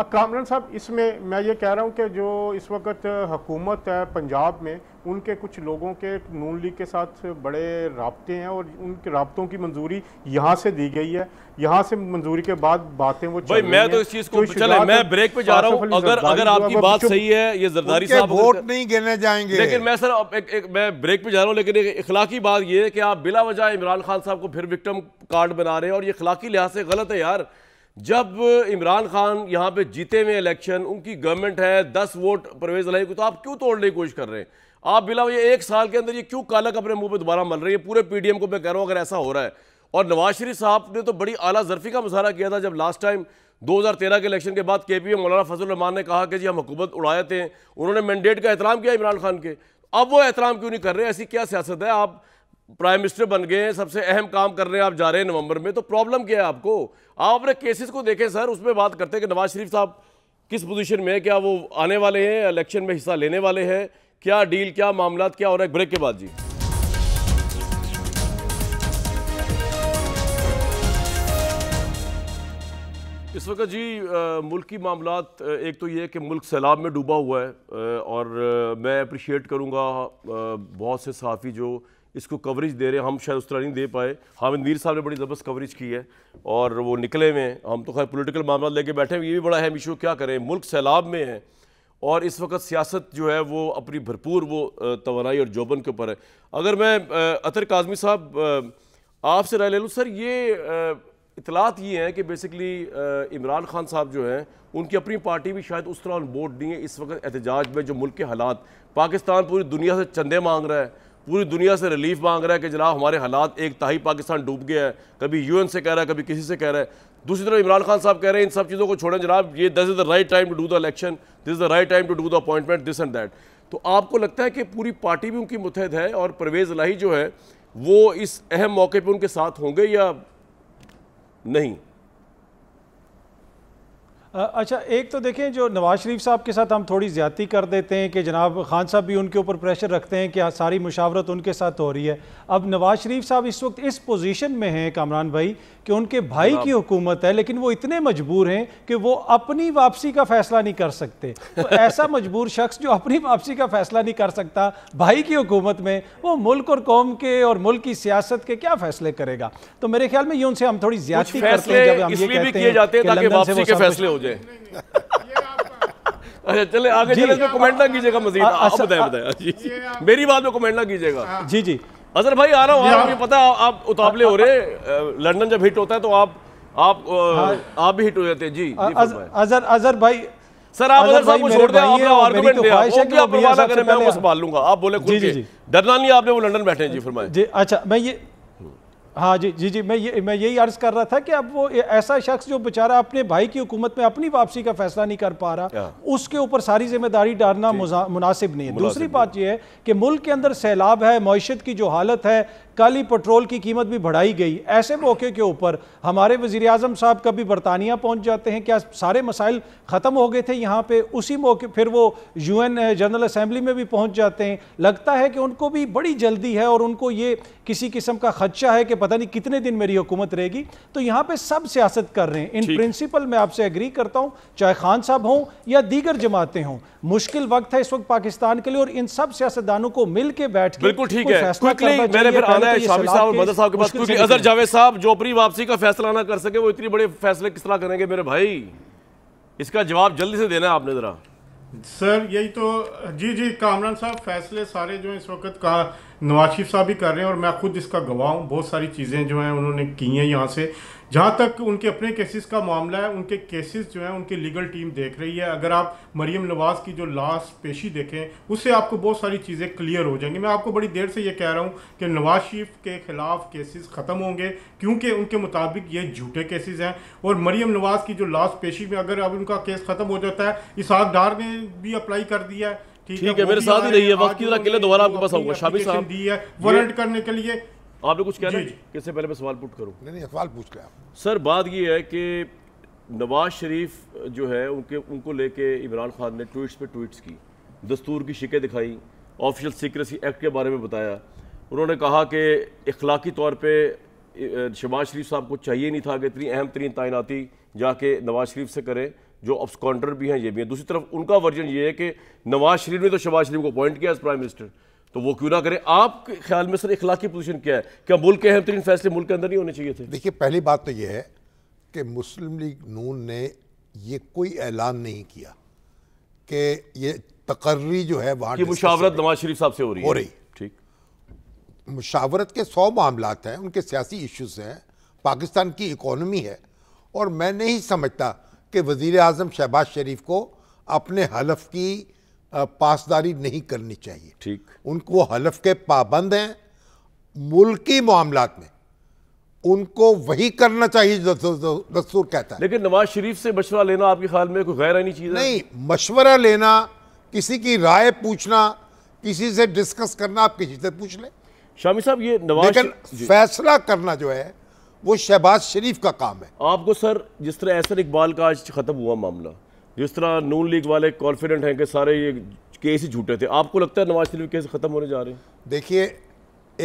अब कामरान साहब इसमें मैं ये कह रहा हूँ कि जो इस वक्त हुकूमत है पंजाब में उनके कुछ लोगों के नून लीग के साथ बड़े रबते हैं और उनके रबतों की मंजूरी यहाँ से दी गई है यहाँ से मंजूरी के बाद बातें वो भाई मैं तो इस चीज़ को चले मैं ब्रेक पे जा रहा हूँ अगर अगर आपकी बात सही है ये जरदारी साहब वोट नहीं गिरने जाएंगे लेकिन मैं सर एक, एक मैं ब्रेक पे जा रहा हूँ लेकिन एक इखलाकी बात ये है कि आप बिला वजह इमरान खान साहब को फिर विक्टम कार्ड बना रहे हैं और ये इखलाकी लिहाज से गलत है यार जब इमरान खान यहाँ पे जीते हुए इलेक्शन उनकी गवर्नमेंट है दस वोट परवेज लाई को तो आप क्यों तोड़ने की कोशिश कर रहे हैं आप बिला ये एक साल के अंदर ये क्यों कालक अपने मुंह पे दोबारा मल रही है पूरे पीडीएम को मैं कह रहा हूँ अगर ऐसा हो रहा है और नवाज शरीफ साहब ने तो बड़ी आला जरफी का मुजाहरा किया था जब लास्ट टाइम तेरह के इलेक्शन के बाद के पी मौलाना फजल रहमान ने कहा कि जी हम हुकूमत उड़ाए थे उन्होंने मैंडेट का एहतराम किया इमरान खान के अब वो एहतराम क्यों नहीं कर रहे ऐसी क्या सियासत है आप प्राइम मिनिस्टर बन गए हैं सबसे अहम काम कर रहे हैं आप जा रहे हैं नवंबर में तो प्रॉब्लम क्या है आपको आप अपने केसेस को देखें सर उसमें बात करते हैं कि नवाज शरीफ साहब किस पोजीशन में है क्या वो आने वाले हैं इलेक्शन में हिस्सा लेने वाले हैं क्या डील क्या मामला क्या हो रहा है ब्रेक के बाद जी इस वक्त जी आ, मुल्क की मामला एक तो ये कि मुल्क सैलाब में डूबा हुआ है और आ, मैं अप्रिशिएट करूँगा बहुत से साफ़ी जो इसको कवरेज दे रहे हैं हम शायद उस तरह नहीं दे पाए हामिद मीर साहब ने बड़ी ज़बरदस्त कवरेज की है और वो निकले हुए हैं हम तो खैर पोलिटिकल मामला लेके बैठे हैं ये भी बड़ा अहम इशू क्या करें मुल्क सैलाब में है और इस वक्त सियासत जो है वो अपनी भरपूर वो तोानाई और जोबन के ऊपर है अगर मैं अतर काजमी साहब आपसे राय ले लूँ सर ये इतलात ये हैं कि बेसिकली इमरान खान साहब जो हैं उनकी अपनी पार्टी भी शायद उस तरह बोर्ड नहीं है इस वक्त एहतजाज में जो मुल्क के हालात पाकिस्तान पूरी दुनिया से चंदे मांग रहा है पूरी दुनिया से रिलीफ मांग रहा है कि जनाब हमारे हालात एक ताही पाकिस्तान डूब गया है कभी यूएन से कह रहा है कभी किसी से कह रहा है दूसरी तरफ इमरान खान साहब कह रहे हैं इन सब चीज़ों को छोड़ें जनाब ये this is the right time to do the election this is the right time to do the appointment this and that तो आपको लगता है कि पूरी पार्टी भी उनकी मुतहद है और परवेज़ लाही जो है वो इस अहम मौके पर उनके साथ होंगे या नहीं अच्छा एक तो देखें जो नवाज शरीफ साहब के साथ हम थोड़ी ज्यादा कर देते हैं कि जनाब खान साहब भी उनके ऊपर प्रेशर रखते हैं कि हाँ, सारी मुशावरत उनके साथ हो रही है अब नवाज शरीफ साहब इस वक्त इस पोजीशन में हैं कामरान भाई कि उनके भाई की हुकूमत है लेकिन वो इतने मजबूर हैं कि वो अपनी वापसी का फैसला नहीं कर सकते तो ऐसा (laughs) मजबूर शख्स जो अपनी वापसी का फैसला नहीं कर सकता भाई की हुकूमत में वो मुल्क और कौम के और मुल्क की सियासत के क्या फैसले करेगा तो मेरे ख्याल में ये उनसे हम थोड़ी ज्यादा करते हैं जब हम ये कहते हैं मुझे (laughs) अच्छा चले आगे चले इसमें कमेंट ना कीजिएगा मजीद अच्छा, आप बताया बताया मेरी बात में कमेंट ना कीजिएगा हाँ। जी जी अजहर भाई आ रहा हूँ आपको पता है आप उतावले हो रहे लंदन जब हिट होता है तो आप आप हाँ। आप भी हिट हो जाते हैं जी अजहर अजहर भाई सर आप अजहर साहब को छोड़ दें आपका आर्गुमेंट दिया वो भी आप परवाह करें मैं वो संभाल लूंगा आप बोले खुल के डरना नहीं आपने वो लंदन बैठे हैं जी फरमाए जी अच्छा मैं ये हाँ जी जी जी मैं ये मैं यही अर्ज़ कर रहा था कि अब वो ऐसा शख्स जो बेचारा अपने भाई की हुकूमत में अपनी वापसी का फैसला नहीं कर पा रहा हाँ। उसके ऊपर सारी जिम्मेदारी डालना मुनासिब नहीं है दूसरी बात यह है कि मुल्क के अंदर सैलाब है मीशत की जो हालत है ही पेट्रोल की कीमत भी बढ़ाई गई ऐसे मौके के ऊपर हमारे वजीर अजम साहब कभी बरतानिया पहुँच जाते हैं क्या सारे मसाइल ख़त्म हो गए थे यहाँ पर उसी मौके फिर वो यू एन जनरल असम्बली में भी पहुँच जाते हैं लगता है कि उनको भी बड़ी जल्दी है और उनको ये किसी किस्म का खदशा है कि पता नहीं कितने दिन मेरी हुकूमत रहेगी तो यहाँ पे सब सियासत कर रहे हैं इन प्रिंसिपल मैं आपसे एग्री करता हूँ चाहे खान साहब हों या दीगर जमातें हों मुश्किल वक्त है इस वक्त पाकिस्तान के लिए और इन सब सियासतदानों को मिल के बैठ के बिल्कुल ठीक है सवाल है शामी साहब और बदर साहब के पास क्योंकि अजहर जावेद साहब जो अपनी वापसी का फैसला ना कर सके वो इतनी बड़े फैसले किस तरह करेंगे मेरे भाई इसका जवाब जल्दी से देना है आपने ज़रा सर यही तो जी जी कामरान साहब फैसले सारे जो इस वक्त का नवाज शरीफ साहब भी कर रहे हैं और मैं खुद इसका गवाह हूँ बहुत सारी चीज़ें जो हैं उन्होंने की हैं यहाँ से जहाँ तक उनके अपने केसेस का मामला है उनके केसेस जो हैं उनकी लीगल टीम देख रही है अगर आप मरीम नवाज़ की जो लास्ट पेशी देखें उससे आपको बहुत सारी चीज़ें क्लियर हो जाएंगी मैं आपको बड़ी देर से ये कह रहा हूँ कि नवाज शरीफ के ख़िलाफ़ केसेस ख़त्म होंगे क्योंकि उनके मुताबिक ये झूठे केसेस हैं और मरीम नवाज़ की जो लास्ट पेशी में अगर अब उनका केस ख़त्म हो जाता है इसहाक डार ने भी अप्लाई कर दिया है ठीक है मेरे साथ ही रही है वक्त की अकेले दोबारा आपके पास आऊंगा शाबी साहब दी है वारंट करने के लिए आपने कुछ कहना है इससे पहले मैं सवाल पुट करूं नहीं नहीं सवाल पूछ ले आप सर बात यह है कि नवाज शरीफ जो है उनके उनको लेके इमरान खान ने ट्वीट्स पे ट्वीट्स की दस्तूर की शिकें दिखाई ऑफिशियल सीक्रेसी एक्ट के बारे में बताया उन्होंने कहा कि इखलाकी तौर पे शबाज शरीफ साहब को चाहिए नहीं था कि इतनी अहम तरीन तैनाती जाके नवाज शरीफ से करें जो ऑब्सकॉन्डर भी हैं ये भी हैं दूसरी तरफ उनका वर्जन ये है कि नवाज शरीफ ने तो शबाज शरीफ को अपॉइंट किया एज प्राइम मिनिस्टर तो वो क्यों ना करें आपके ख्याल में सर इखलाक की पोजीशन क्या है क्या मुल्क के अहम तरीन फैसले मुल्क के अंदर नहीं होने चाहिए थे देखिए पहली बात तो ये है कि मुस्लिम लीग नून ने ये कोई ऐलान नहीं किया कि ये तकर्री जो है वहाँ की मुशावरत नवाज शरीफ साहब से हो रही हो रही ठीक मुशावरत के सौ मामला हैं उनके सियासी इश्यूज़ हैं पाकिस्तान की इकोनमी है और मैं नहीं समझता कि वज़ी अजम शहबाज शरीफ को अपने हलफ की पासदारी नहीं करनी चाहिए ठीक उनको हलफ के पाबंद हैं मुल्की मामला में उनको वही करना चाहिए दस्तूर कहता है लेकिन नवाज शरीफ से मशवरा लेना आपके ख्याल में कोई गैर आनी चीज़ नहीं मशवरा लेना किसी की राय पूछना किसी से डिस्कस करना आप किसी से पूछ ले शामी साहब ये नवाज लेकिन फैसला करना जो है वो शहबाज शरीफ का काम है आपको सर जिस तरह ऐसा इकबाल का आज ख़त्म हुआ मामला जिस तरह नून लीग वाले कॉन्फिडेंट हैं कि सारे ये केस ही झूठे थे आपको लगता है नवाज शरीफ केस ख़त्म होने जा रहे हैं देखिए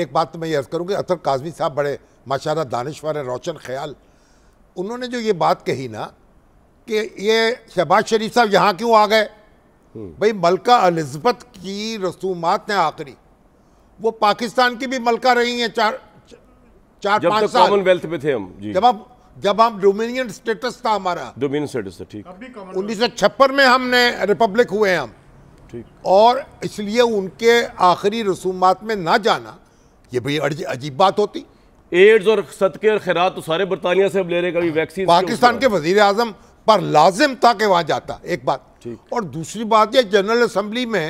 एक बात तो मैं ये अर्ज़ करूँगी अतर काजमी साहब बड़े माशाला दानश्वर है रोशन ख्याल उन्होंने जो ये बात कही ना कि ये शहबाज शरीफ साहब यहाँ क्यों आ गए हम्म। भाई मलका अलिजबत की रसूमात हैं आखिरी वो पाकिस्तान की भी मलका रही हैं चार चार जब पांच साल कॉमनवेल्थ में थे हम जी जब आप जब हम डोमिनियन स्टेटस था हमारा डोमिनियन स्टेटस था ठीक उन्नीस में हमने रिपब्लिक हुए हम ठीक और इसलिए उनके आखिरी रसूमात में ना जाना ये भाई अजीब बात होती एड्स और सदके और खैरात तो सारे बरतानिया से अब ले रहे कभी वैक्सीन हाँ। पाकिस्तान के वजीर आजम पर लाजिम था कि वहाँ जाता एक बात और दूसरी बात यह जनरल असम्बली में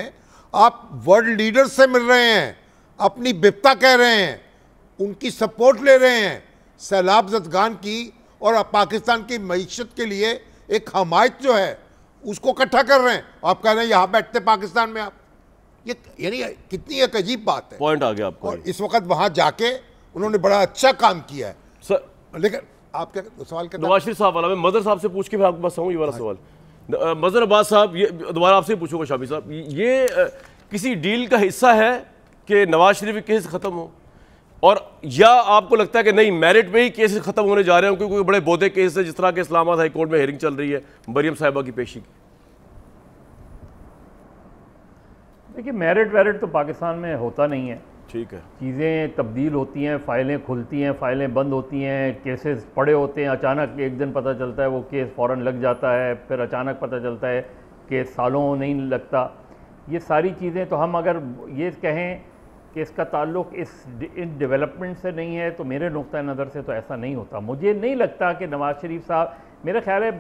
आप वर्ल्ड लीडर्स से मिल रहे हैं अपनी बिपता कह रहे हैं उनकी सपोर्ट ले रहे हैं सैलाब जदगान की और पाकिस्तान की मीशत के लिए एक हमायत जो है उसको इकट्ठा कर रहे हैं आप कह रहे हैं यहाँ बैठते पाकिस्तान में आप ये यानी कितनी एक अजीब बात है पॉइंट आ गया आपको और इस वक्त वहाँ जाके उन्होंने बड़ा अच्छा काम किया है सर लेकिन आप क्या सवाल नवाज शरीफ साहब वाला मैं मदर साहब से पूछ के मैं आपके पास आऊँ ये वाला हाँ। सवाल मजर अब्बास साहब ये दोबारा आपसे पूछूंगा शामी साहब ये किसी डील का हिस्सा है कि नवाज शरीफ के केस ख़त्म हो और या आपको लगता है कि नहीं मेरिट पे ही केसेस खत्म होने जा रहे हैं क्योंकि बड़े बोधे केस है जिस तरह के इस्लामाबाद हाईकोर्ट में हेयरिंग चल रही है मरियम साहिबा की पेशी की देखिए मेरिट वेरिट तो पाकिस्तान में होता नहीं है ठीक है चीज़ें तब्दील होती हैं फाइलें खुलती हैं फाइलें बंद होती हैं केसेस पड़े होते हैं अचानक एक दिन पता चलता है वो केस फ़ौर लग जाता है फिर अचानक पता चलता है केस सालों नहीं लगता ये सारी चीज़ें तो हम अगर ये कहें कि इसका ताल्लुक इस इन डेवलपमेंट से नहीं है तो मेरे नुक़ नज़र से तो ऐसा नहीं होता मुझे नहीं लगता कि नवाज़ शरीफ साहब मेरा ख्याल है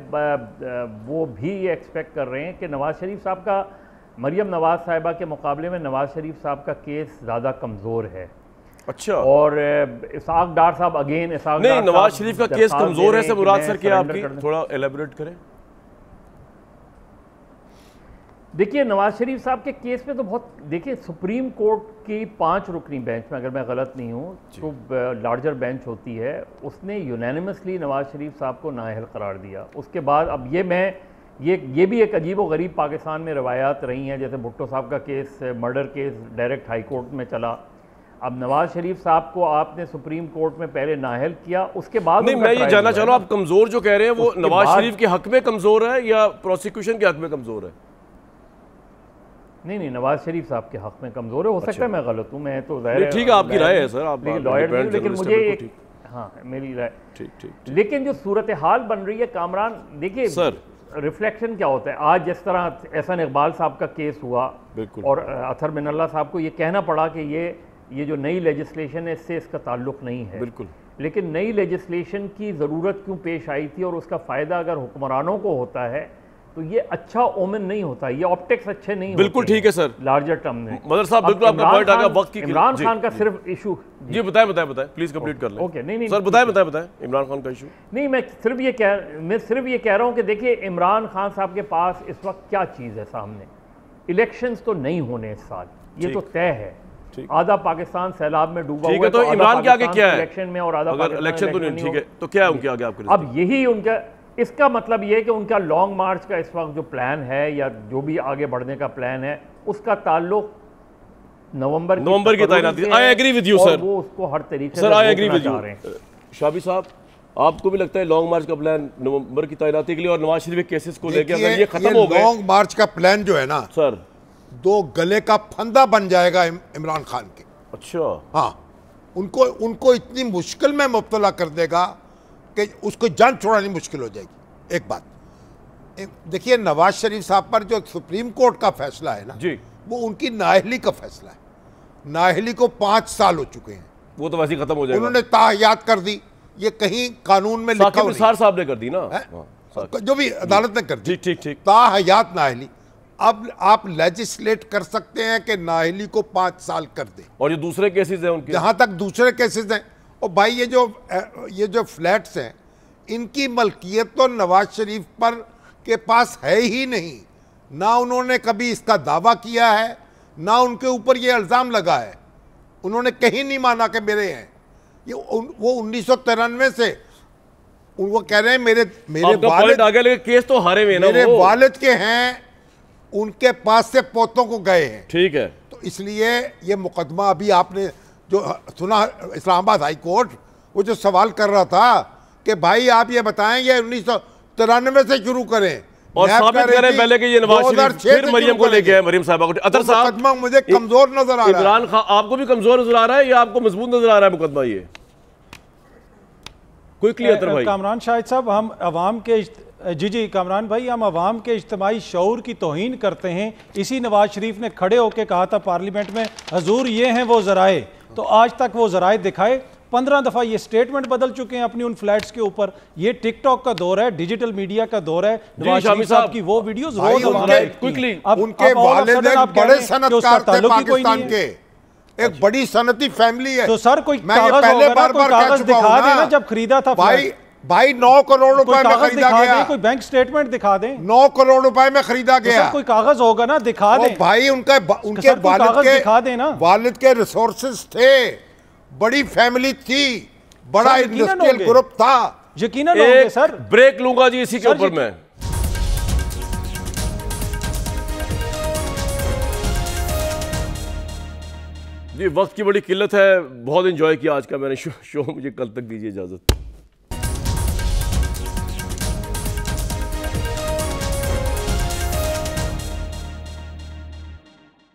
वो भी ये एक्सपेक्ट कर रहे हैं कि नवाज़ शरीफ साहब का मरियम नवाज़ साहिबा के मुकाबले में नवाज़ शरीफ साहब का केस ज़्यादा कमज़ोर है अच्छा और इसाक डार साहब अगेन इसाक नहीं नवाज शरीफ का केस कमज़ोर है से मुराद सर क्या आपकी थोड़ा एलेबोरेट करें देखिए नवाज शरीफ साहब के केस में तो बहुत देखिए सुप्रीम कोर्ट की पांच रुकनी बेंच में अगर मैं गलत नहीं हूँ तो लार्जर बेंच होती है उसने यूनानिमसली नवाज शरीफ साहब को नाहल करार दिया उसके बाद अब ये मैं ये ये भी एक अजीब व गरीब पाकिस्तान में रवायात रही हैं जैसे भुट्टो साहब का case murder case direct high court में चला अब नवाज शरीफ साहब को आपने सुप्रीम कोर्ट में पहले नाहल किया उसके बाद नहीं मैं ये जानना चाह रहा हूँ आप कमज़ोर जो कह रहे हैं वो नवाज शरीफ के हक में कमज़ोर है या प्रोसिक्यूशन के हक में कमज़ोर है नहीं नहीं नवाज शरीफ साहब के हक में कमज़ोर है हो सकता है अच्छा। मैं गलत हूँ मैं तो ठीक है आपकी राय है सर आप लेकिन लॉयर लेकिन मुझे हाँ मेरी राय ठीक ठीक लेकिन जो सूरत हाल बन रही है कामरान देखिए सर रिफ्लेक्शन क्या होता है आज जिस तरह एहसन इकबाल साहब का केस हुआ और अथर मिनल्ला साहब को ये कहना पड़ा कि ये ये जो नई लेजिस्लेशन है इससे इसका ताल्लुक नहीं है बिल्कुल लेकिन नई लेजिस्लेशन की ज़रूरत क्यों पेश आई थी और उसका फ़ायदा अगर हुक्मरानों को होता है तो ये अच्छा ओमन नहीं होता ये ऑप्टिक्स अच्छे नहीं बिल्कुल ठीक है सर लार्जर टर्म में मदर साहब बिल्कुल आपका पॉइंट आ गया वक्त की इमरान खान का सिर्फ इशू जी बताएं बताएं बताएं प्लीज कंप्लीट कर लें ओके नहीं नहीं सर बताएं बताएं बताएं इमरान खान का इशू नहीं मैं सिर्फ ये कह मैं सिर्फ ये कह रहा हूँ कि देखिए इमरान खान साहब के पास इस वक्त क्या चीज़ है सामने इलेक्शन तो नहीं होने इस साल ये तो तय है आधा पाकिस्तान सैलाब में डूबा हुआ है तो, तो इमरान के आगे क्या है इलेक्शन में और आधा इलेक्शन तो नहीं ठीक है तो क्या है उनके आगे आपके अब यही उनका इसका मतलब ये कि उनका लॉन्ग मार्च का इस वक्त जो प्लान है या जो भी आगे बढ़ने का प्लान है उसका ताल्लुक नवंबर नवंबर की तैनाती I agree with you sir वो उसको हर तरीके sir I agree with you शाबी साहब आपको भी लगता है लॉन्ग मार्च का प्लान नवंबर की तैनाती के लिए और नवाज शरीफ केसेस को लेकर अगर ये खत्म हो गए लॉन्ग मार्च का प्लान जो है ना सर दो गले का फंदा बन जाएगा इमरान खान के अच्छा हाँ उनको उनको इतनी मुश्किल में मुबतला कर देगा कि उसको जान छोड़ानी मुश्किल हो जाएगी एक बात देखिए नवाज शरीफ साहब पर जो सुप्रीम कोर्ट का फैसला है ना जी वो उनकी नाहली का फैसला है नाहली को पांच साल हो चुके हैं वो तो वैसे खत्म हो जाएगा उन्होंने ताहयात कर दी ये कहीं कानून में लिखा निसार साहब ने कर दी ना हाँ, जो भी अदालत ने कर दी ठीक ठीक ठीक ताहयात नाहली अब आप लेजिस्लेट कर सकते हैं कि नाहली को पांच साल कर दे और ये दूसरे केसेज है उनके तक दूसरे केसेज हैं और भाई ये जो ये जो फ्लैट्स हैं इनकी मलकियत तो नवाज शरीफ पर के पास है ही नहीं ना उन्होंने कभी इसका दावा किया है ना उनके ऊपर ये इल्ज़ाम लगा है उन्होंने कहीं नहीं माना कि मेरे हैं ये उन, वो उन्नीस से वो कह रहे हैं मेरे मेरे तो वालिद आगे केस तो हारे में ना मेरे वालिद के हैं उनके पास से पोतों को गए हैं ठीक है तो इसलिए ये मुकदमा अभी आपने जो सुना इस्लामाबाद हाई कोर्ट वो जो सवाल कर रहा था कि भाई आप ये बताएं ये उन्नीस सौ तिरानवे से शुरू करें और साबित करें पहले कि ये नवाज शरीफ फिर मरियम को लेके आए मरियम साहबा को अदर साहब मुकदमा मुझे कमजोर नजर आ रहा है इमरान खान आपको भी कमजोर नजर आ रहा है या आपको मजबूत नजर आ रहा है मुकदमा ये क्विकली अदर भाई कामरान शाहिद साहब हम आवाम के जी जी कामरान भाई हम आवाम के इज्तमाही शौर की तोहन करते हैं इसी नवाज शरीफ ने खड़े होकर कहा था पार्लियामेंट में हजूर ये हैं वो जराए तो आज तक वो ज़राए दिखाए पंद्रह दफ़ा ये स्टेटमेंट बदल चुके हैं अपनी उन फ्लैट्स के ऊपर ये टिकटॉक का दौर है डिजिटल मीडिया का दौर है साहब की वो वीडियोस रोज क्विकली उनके बड़े पाकिस्तान के एक अच्छा। बड़ी सनती फैमिली है तो सर कोई मैं पहले बार बार कागज दिखा देना जब खरीदा था भाई भाई नौ करोड़ रुपए में खरीदा गया कोई बैंक स्टेटमेंट दिखा दें नौ करोड़ रुपए में खरीदा तो गया कोई कागज होगा ना दिखा दे भाई उनका तो उनके वालिद के दिखा देना वालिद के रिसोर्सेज थे बड़ी फैमिली थी बड़ा इंडस्ट्रियल ग्रुप था यकीन सर ब्रेक लूंगा जी इसी के ऊपर में जी वक्त की बड़ी किल्लत है बहुत एंजॉय किया आज का मैंने शो, शो मुझे कल तक दीजिए इजाज़त